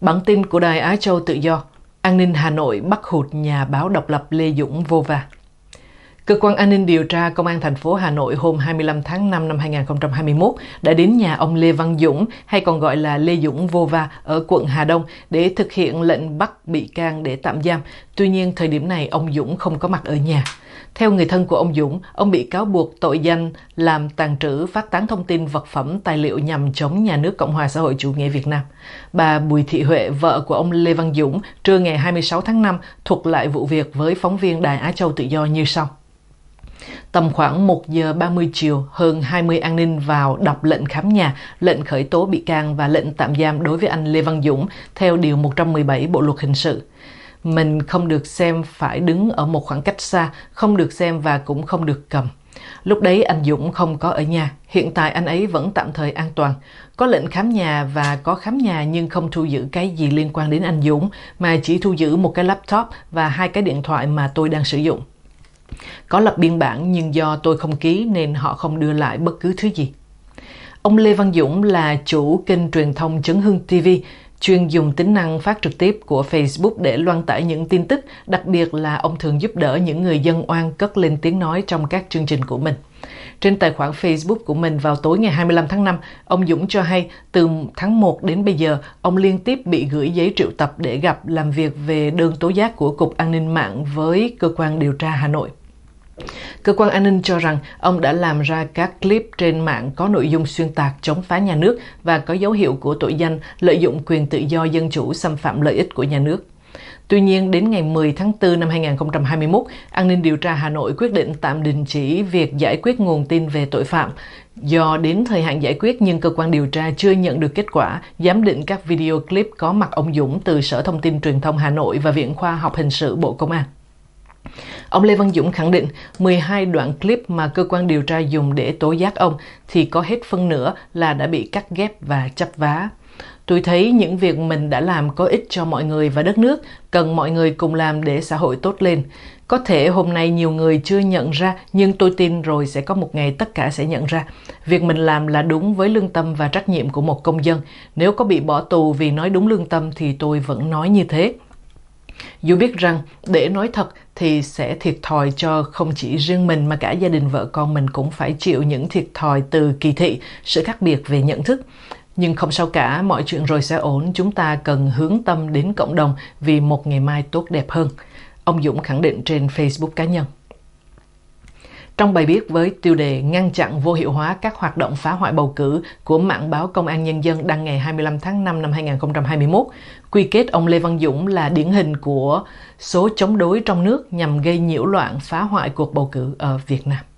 Bản tin của Đài Á Châu Tự Do, An ninh Hà Nội bắt hụt nhà báo độc lập Lê Dũng vô va. Cơ quan an ninh điều tra Công an thành phố Hà Nội hôm 25 tháng 5 năm 2021 đã đến nhà ông Lê Văn Dũng, hay còn gọi là Lê Dũng Vô Va ở quận Hà Đông để thực hiện lệnh bắt bị can để tạm giam. Tuy nhiên, thời điểm này ông Dũng không có mặt ở nhà. Theo người thân của ông Dũng, ông bị cáo buộc tội danh làm tàn trữ phát tán thông tin vật phẩm tài liệu nhằm chống nhà nước Cộng hòa xã hội chủ nghĩa Việt Nam. Bà Bùi Thị Huệ, vợ của ông Lê Văn Dũng, trưa ngày 26 tháng 5 thuật lại vụ việc với phóng viên Đài Á Châu Tự Do như sau. Tầm khoảng 1 giờ 30 chiều, hơn 20 an ninh vào đọc lệnh khám nhà, lệnh khởi tố bị can và lệnh tạm giam đối với anh Lê Văn Dũng theo Điều 117 Bộ Luật Hình sự mình không được xem phải đứng ở một khoảng cách xa không được xem và cũng không được cầm Lúc đấy anh Dũng không có ở nhà, hiện tại anh ấy vẫn tạm thời an toàn. Có lệnh khám nhà và có khám nhà nhưng không thu giữ cái gì liên quan đến anh Dũng mà chỉ thu giữ một cái laptop và hai cái điện thoại mà tôi đang sử dụng. Có lập biên bản nhưng do tôi không ký nên họ không đưa lại bất cứ thứ gì. Ông Lê Văn Dũng là chủ kênh truyền thông Chấn Hương TV, chuyên dùng tính năng phát trực tiếp của Facebook để loan tải những tin tức, đặc biệt là ông thường giúp đỡ những người dân oan cất lên tiếng nói trong các chương trình của mình. Trên tài khoản Facebook của mình vào tối ngày 25 tháng 5, ông Dũng cho hay từ tháng 1 đến bây giờ, ông liên tiếp bị gửi giấy triệu tập để gặp làm việc về đơn tố giác của Cục An ninh mạng với cơ quan điều tra Hà Nội. Cơ quan an ninh cho rằng ông đã làm ra các clip trên mạng có nội dung xuyên tạc chống phá nhà nước và có dấu hiệu của tội danh lợi dụng quyền tự do dân chủ xâm phạm lợi ích của nhà nước. Tuy nhiên, đến ngày 10 tháng 4 năm 2021, An ninh điều tra Hà Nội quyết định tạm đình chỉ việc giải quyết nguồn tin về tội phạm. Do đến thời hạn giải quyết nhưng cơ quan điều tra chưa nhận được kết quả, giám định các video clip có mặt ông Dũng từ Sở Thông tin Truyền thông Hà Nội và Viện Khoa học Hình sự Bộ Công an. Ông Lê Văn Dũng khẳng định 12 đoạn clip mà cơ quan điều tra dùng để tố giác ông thì có hết phân nửa là đã bị cắt ghép và chắp vá. Tôi thấy những việc mình đã làm có ích cho mọi người và đất nước, cần mọi người cùng làm để xã hội tốt lên. Có thể hôm nay nhiều người chưa nhận ra, nhưng tôi tin rồi sẽ có một ngày tất cả sẽ nhận ra. Việc mình làm là đúng với lương tâm và trách nhiệm của một công dân. Nếu có bị bỏ tù vì nói đúng lương tâm thì tôi vẫn nói như thế. Dù biết rằng để nói thật thì sẽ thiệt thòi cho không chỉ riêng mình mà cả gia đình vợ con mình cũng phải chịu những thiệt thòi từ kỳ thị, sự khác biệt về nhận thức. Nhưng không sao cả, mọi chuyện rồi sẽ ổn, chúng ta cần hướng tâm đến cộng đồng vì một ngày mai tốt đẹp hơn. Ông Dũng khẳng định trên Facebook cá nhân. Trong bài viết với tiêu đề Ngăn chặn vô hiệu hóa các hoạt động phá hoại bầu cử của mạng báo Công an Nhân dân đăng ngày 25 tháng 5 năm 2021, quy kết ông Lê Văn Dũng là điển hình của số chống đối trong nước nhằm gây nhiễu loạn phá hoại cuộc bầu cử ở Việt Nam.